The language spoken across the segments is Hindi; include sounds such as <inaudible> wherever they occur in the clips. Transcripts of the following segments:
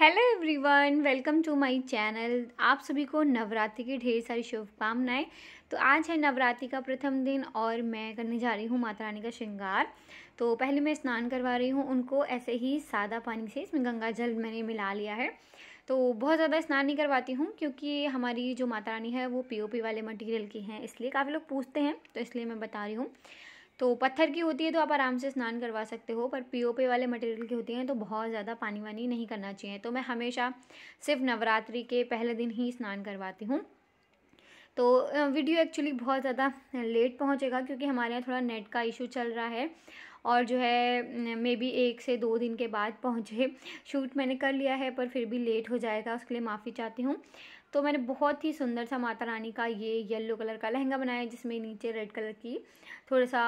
hello everyone welcome to my channel आप सभी को नवरात्रि की ढेर सारी शुभकामनाएं तो आज है नवरात्रि का प्रथम दिन और मैं करने जा रही हूँ माता रानी का श्रृंगार तो पहले मैं स्नान करवा रही हूँ उनको ऐसे ही सादा पानी से इसमें गंगा जल मैंने मिला लिया है तो बहुत ज़्यादा स्नान नहीं करवाती हूँ क्योंकि हमारी जो माता रानी है वो पी वाले मटेरियल की हैं इसलिए काफ़ी लोग पूछते हैं तो इसलिए मैं बता रही हूँ तो पत्थर की होती है तो आप आराम से स्नान करवा सकते हो पर पीओपे वाले मटेरियल की होती हैं तो बहुत ज़्यादा पानी वानी नहीं करना चाहिए तो मैं हमेशा सिर्फ नवरात्रि के पहले दिन ही स्नान करवाती हूँ तो वीडियो एक्चुअली बहुत ज़्यादा लेट पहुँचेगा क्योंकि हमारे यहाँ थोड़ा नेट का इशू चल रहा है और जो है मे बी एक से दो दिन के बाद पहुँचे शूट मैंने कर लिया है पर फिर भी लेट हो जाएगा उसके लिए माफ़ी चाहती हूँ तो मैंने बहुत ही सुंदर सा माता रानी का ये येलो कलर का लहंगा बनाया है जिसमें नीचे रेड कलर की थोड़ा सा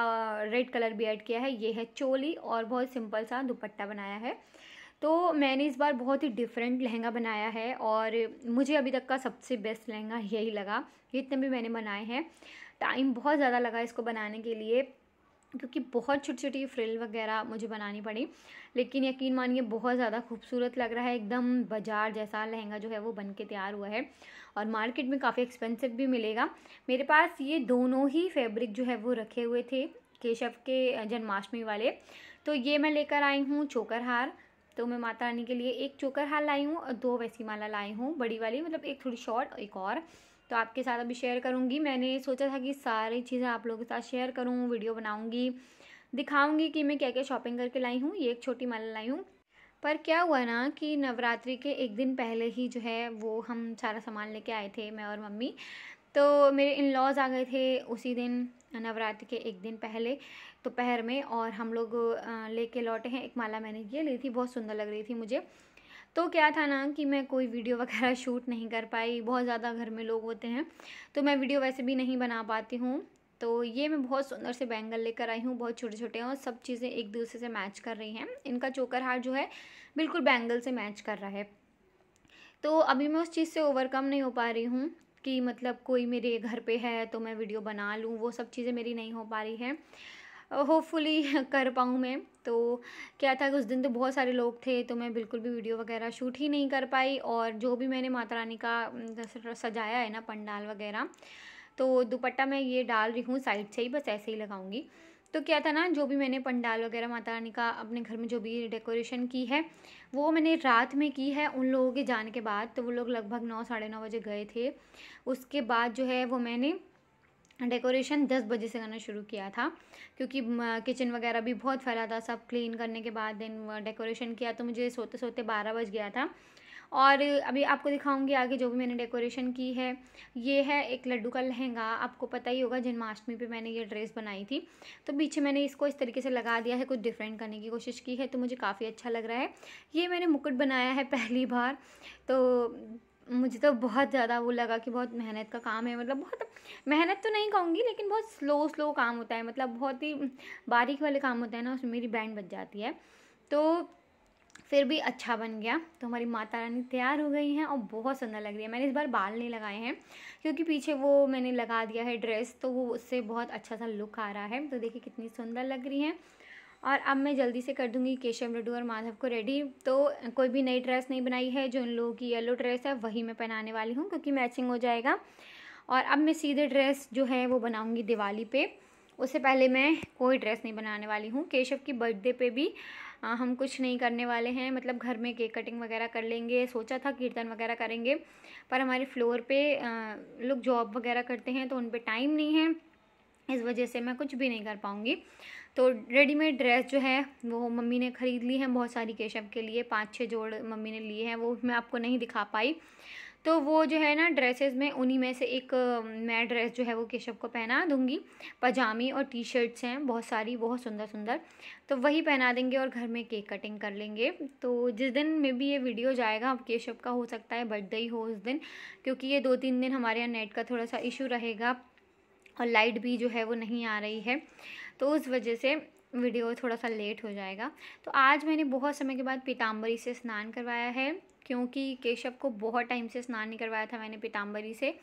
रेड कलर भी ऐड किया है ये है चोली और बहुत सिंपल सा दुपट्टा बनाया है तो मैंने इस बार बहुत ही डिफरेंट लहंगा बनाया है और मुझे अभी तक का सबसे बेस्ट लहंगा यही लगा जितने भी मैंने बनाए हैं टाइम बहुत ज़्यादा लगा इसको बनाने के लिए क्योंकि बहुत छोटी छोटी फ्रिल वगैरह मुझे बनानी पड़ी लेकिन यकीन मानिए बहुत ज़्यादा खूबसूरत लग रहा है एकदम बाजार जैसा लहंगा जो है वो बन के तैयार हुआ है और मार्केट में काफ़ी एक्सपेंसिव भी मिलेगा मेरे पास ये दोनों ही फैब्रिक जो है वो रखे हुए थे केशव के जन्माष्टमी वाले तो ये मैं लेकर आई हूँ चोकर हार तो मैं माता रानी के लिए एक चोकर हार लाई हूँ और दो वैसी माला लाई हूँ बड़ी वाली मतलब एक थोड़ी शॉर्ट एक और तो आपके साथ अभी शेयर करूँगी मैंने सोचा था कि सारी चीज़ें आप लोगों के साथ शेयर करूँ वीडियो बनाऊँगी दिखाऊँगी कि मैं क्या क्या शॉपिंग करके लाई हूँ ये एक छोटी माला लाई हूँ पर क्या हुआ ना कि नवरात्रि के एक दिन पहले ही जो है वो हम सारा सामान लेके आए थे मैं और मम्मी तो मेरे इन लॉज आ गए थे उसी दिन नवरात्रि के एक दिन पहले दोपहर में और हम लोग लेके लौटे हैं एक माला मैंने ये ली थी बहुत सुंदर लग रही थी मुझे तो क्या था ना कि मैं कोई वीडियो वगैरह शूट नहीं कर पाई बहुत ज़्यादा घर में लोग होते हैं तो मैं वीडियो वैसे भी नहीं बना पाती हूँ तो ये मैं बहुत सुंदर से बैंगल लेकर आई हूँ बहुत छोटे छोटे हैं और सब चीज़ें एक दूसरे से मैच कर रही हैं इनका चोकर हार जो है बिल्कुल बैंगल से मैच कर रहा है तो अभी मैं उस चीज़ से ओवरकम नहीं हो पा रही हूँ कि मतलब कोई मेरे घर पे है तो मैं वीडियो बना लूँ वो सब चीज़ें मेरी नहीं हो पा रही है होपफुली <laughs> कर पाऊँ मैं तो क्या था कि उस दिन तो बहुत सारे लोग थे तो मैं बिल्कुल भी वीडियो वगैरह शूट ही नहीं कर पाई और जो भी मैंने माता रानी का सजाया है ना पंडाल वगैरह तो दुपट्टा मैं ये डाल रही हूँ साइड से ही बस ऐसे ही लगाऊंगी तो क्या था ना जो भी मैंने पंडाल वगैरह माता रानी का अपने घर में जो भी डेकोरेशन की है वो मैंने रात में की है उन लोगों के जाने के बाद तो वो लोग लगभग नौ साढ़े नौ बजे गए थे उसके बाद जो है वो मैंने डेकोरेशन दस बजे से करना शुरू किया था क्योंकि किचन वगैरह भी बहुत फैला था सब क्लीन करने के बाद दिन डेकोरेशन किया तो मुझे सोते सोते बारह बज गया था और अभी आपको दिखाऊंगी आगे जो भी मैंने डेकोरेशन की है ये है एक लड्डू का लहंगा आपको पता ही होगा जन्माष्टमी पे मैंने ये ड्रेस बनाई थी तो पीछे मैंने इसको इस तरीके से लगा दिया है कुछ डिफरेंट करने की कोशिश की है तो मुझे काफ़ी अच्छा लग रहा है ये मैंने मुकुट बनाया है पहली बार तो मुझे तो बहुत ज़्यादा वो लगा कि बहुत मेहनत का काम है मतलब बहुत मेहनत तो नहीं कहूँगी लेकिन बहुत स्लो स्लो काम होता है मतलब बहुत ही बारीक वाले काम होते हैं ना उसमें मेरी बैंड बच जाती है तो फिर भी अच्छा बन गया तो हमारी माता रानी तैयार हो गई हैं और बहुत सुंदर लग रही है मैंने इस बार बाल नहीं लगाए हैं क्योंकि पीछे वो मैंने लगा दिया है ड्रेस तो वो उससे बहुत अच्छा सा लुक आ रहा है तो देखिए कितनी सुंदर लग रही है और अब मैं जल्दी से कर दूंगी केशव लड्डू और माधव को रेडी तो कोई भी नई ड्रेस नहीं बनाई है जो उन लोगों की येलो ड्रेस है वही मैं पहनाने वाली हूँ क्योंकि मैचिंग हो जाएगा और अब मैं सीधे ड्रेस जो है वो बनाऊँगी दिवाली पे उससे पहले मैं कोई ड्रेस नहीं बनाने वाली हूँ केशव की बर्थडे पे भी आ, हम कुछ नहीं करने वाले हैं मतलब घर में केक कटिंग वगैरह कर लेंगे सोचा था कीर्तन वगैरह करेंगे पर हमारे फ्लोर पे लोग जॉब वगैरह करते हैं तो उन पर टाइम नहीं है इस वजह से मैं कुछ भी नहीं कर पाऊँगी तो रेडीमेड ड्रेस जो है वो मम्मी ने ख़रीद ली है बहुत सारी केशव के लिए पाँच छः जोड़ मम्मी ने लिए हैं वो मैं आपको नहीं दिखा पाई तो वो जो है ना ड्रेसेस में उन्हीं में से एक मैं ड्रेस जो है वो केशव को पहना दूंगी पजामी और टी शर्ट्स हैं बहुत सारी बहुत सुंदर सुंदर तो वही पहना देंगे और घर में केक कटिंग कर लेंगे तो जिस दिन में भी ये वीडियो जाएगा अब केशव का हो सकता है बर्थडे ही हो उस दिन क्योंकि ये दो तीन दिन हमारे यहाँ नेट का थोड़ा सा इशू रहेगा और लाइट भी जो है वो नहीं आ रही है तो उस वजह से वीडियो थोड़ा सा लेट हो जाएगा तो आज मैंने बहुत समय के बाद पीताम्बरी से स्नान करवाया है क्योंकि केशव को बहुत टाइम से स्नान नहीं करवाया था मैंने पीताम्बरी से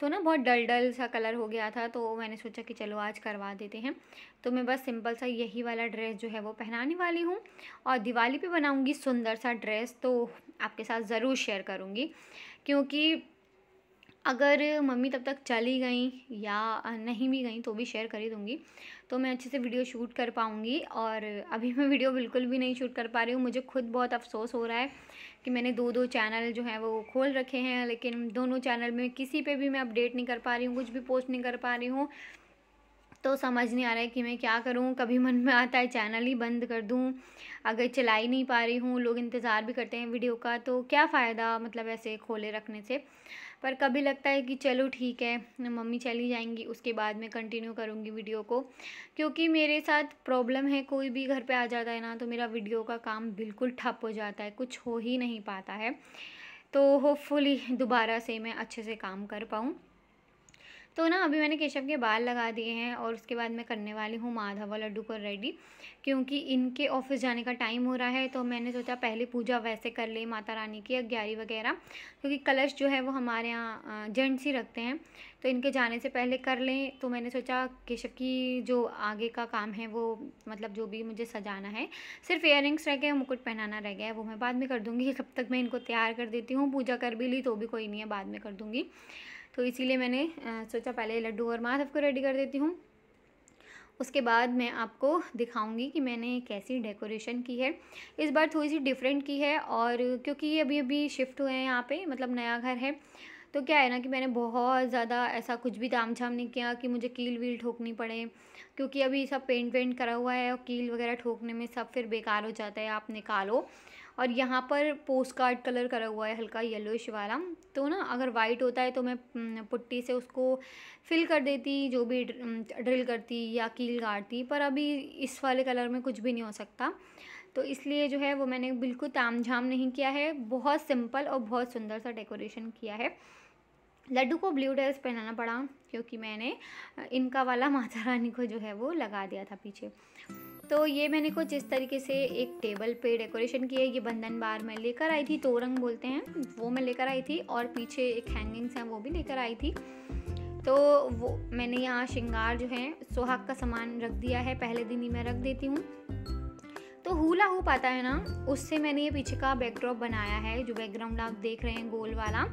तो ना बहुत डल डल सा कलर हो गया था तो मैंने सोचा कि चलो आज करवा देते हैं तो मैं बस सिंपल सा यही वाला ड्रेस जो है वो पहनाने वाली हूँ और दिवाली पे बनाऊँगी सुंदर सा ड्रेस तो आपके साथ ज़रूर शेयर करूँगी क्योंकि अगर मम्मी तब तक चली गई या नहीं भी गई तो भी शेयर कर ही दूँगी तो मैं अच्छे से वीडियो शूट कर पाऊँगी और अभी मैं वीडियो बिल्कुल भी नहीं शूट कर पा रही हूँ मुझे खुद बहुत अफसोस हो रहा है कि मैंने दो दो चैनल जो हैं वो खोल रखे हैं लेकिन दोनों चैनल में किसी पे भी मैं अपडेट नहीं कर पा रही हूँ कुछ भी पोस्ट नहीं कर पा रही हूँ तो समझ नहीं आ रहा है कि मैं क्या करूं कभी मन में आता है चैनल ही बंद कर दूं अगर चला ही नहीं पा रही हूं लोग इंतज़ार भी करते हैं वीडियो का तो क्या फ़ायदा मतलब ऐसे खोले रखने से पर कभी लगता है कि चलो ठीक है मम्मी चली जाएंगी उसके बाद मैं कंटिन्यू करूँगी वीडियो को क्योंकि मेरे साथ प्रॉब्लम है कोई भी घर पे आ जाता है ना तो मेरा वीडियो का काम बिल्कुल ठप हो जाता है कुछ हो ही नहीं पाता है तो होपफुली दोबारा से मैं अच्छे से काम कर पाऊँ तो ना अभी मैंने केशव के बाल लगा दिए हैं और उसके बाद मैं करने वाली हूँ माधव और लड्डू को रेडी क्योंकि इनके ऑफिस जाने का टाइम हो रहा है तो मैंने सोचा पहले पूजा वैसे कर ले माता रानी की अग्यारी वगैरह क्योंकि कलश जो है वो हमारे यहाँ जेंट्स ही रखते हैं तो इनके जाने से पहले कर लें तो मैंने सोचा केशव की जो आगे का काम है वो मतलब जो भी मुझे सजाना है सिर्फ इयर रह गए मुकुट पहनाना रह गया है वो मैं बाद में कर दूँगी तब <laughs> तक मैं इनको तैयार कर देती हूँ पूजा कर भी ली तो भी कोई नहीं है बाद में कर दूँगी तो इसीलिए मैंने सोचा पहले लड्डू और माँ आपको रेडी कर देती हूँ उसके बाद मैं आपको दिखाऊंगी कि मैंने कैसी डेकोरेशन की है इस बार थोड़ी सी डिफरेंट की है और क्योंकि अभी अभी शिफ्ट हुए हैं यहाँ पे मतलब नया घर है तो क्या है ना कि मैंने बहुत ज़्यादा ऐसा कुछ भी ताम छाम नहीं किया कि मुझे कील वील ठोकनी पड़े क्योंकि अभी सब पेंट वेंट करा हुआ है और कील वगैरह ठोकने में सब फिर बेकार हो जाता है आप निकालो और यहाँ पर पोस्ट कार्ड कलर करा हुआ है हल्का येलोइश वाला सकते हो ना अगर वाइट होता है तो मैं हम्म, पुट्टी से उसको फिल कर देती जो भी ड्रिल हम्म, करती या कील गाड़ती पर अभी इस वाले कलर में कुछ भी नहीं हो सकता तो इसलिए जो है वो मैंने बिल्कुल ताम झाम नहीं किया है बहुत सिंपल और बहुत सुंदर सा डेकोरेशन किया है लड्डू को ब्लू ड्रेस पहनाना पड़ा क्योंकि मैंने इनका वाला <laughs> माता रानी को जो है वो लगा दिया था पीछे तो ये मैंने कुछ इस तरीके से एक टेबल पे डेकोरेशन किया है ये बंधन बार मैं लेकर आई थी तोरंग बोलते हैं वो मैं लेकर आई थी और पीछे एक हैंगिंग्स हैं वो भी लेकर आई थी तो वो मैंने यहाँ श्रृंगार जो है सुहाग का सामान रख दिया है पहले दिन ही मैं रख देती हूँ तो हूला हो पाता है ना उससे मैंने ये पीछे का बैकड्रॉप बनाया है जो बैकग्राउंड आप देख रहे हैं गोल वाला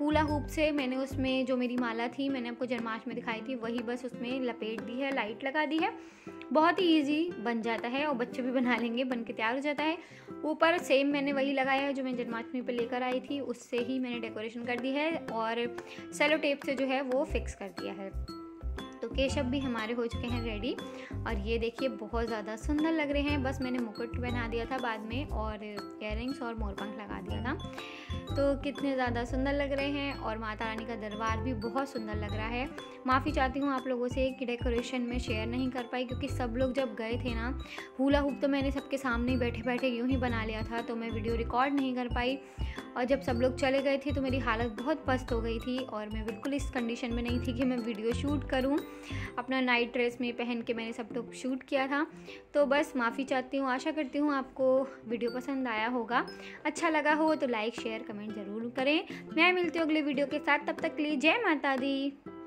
हूला हुप से मैंने उसमें जो मेरी माला थी मैंने आपको जन्माष्टमी दिखाई थी वही बस उसमें लपेट दी है लाइट लगा दी है बहुत ही ईजी बन जाता है और बच्चे भी बना लेंगे बन के तैयार हो जाता है ऊपर सेम मैंने वही लगाया है जो मैं जन्माष्टमी पर लेकर आई थी उससे ही मैंने डेकोरेशन कर दी है और सेलो टेप से जो है वो फिक्स कर दिया है केशव भी हमारे हो चुके हैं रेडी और ये देखिए बहुत ज़्यादा सुंदर लग रहे हैं बस मैंने मुकुट बना दिया था बाद में और इयर और मोरपंख लगा दिया था तो कितने ज़्यादा सुंदर लग रहे हैं और माता रानी का दरबार भी बहुत सुंदर लग रहा है माफ़ी चाहती हूँ आप लोगों से कि डेकोरेशन में शेयर नहीं कर पाई क्योंकि सब लोग जब गए थे ना हूला हुप तो मैंने सबके सामने बैठे बैठे यूँ ही बना लिया था तो मैं वीडियो रिकॉर्ड नहीं कर पाई और जब सब लोग चले गए थे तो मेरी हालत बहुत पस्त हो गई थी और मैं बिल्कुल इस कंडीशन में नहीं थी कि मैं वीडियो शूट करूँ अपना नाइट ड्रेस में पहन के मैंने सब लोग शूट किया था तो बस माफ़ी चाहती हूँ आशा करती हूँ आपको वीडियो पसंद आया होगा अच्छा लगा हो तो लाइक शेयर कमेंट ज़रूर करें मैं मिलती हूँ अगले वीडियो के साथ तब तक के लिए जय माता दी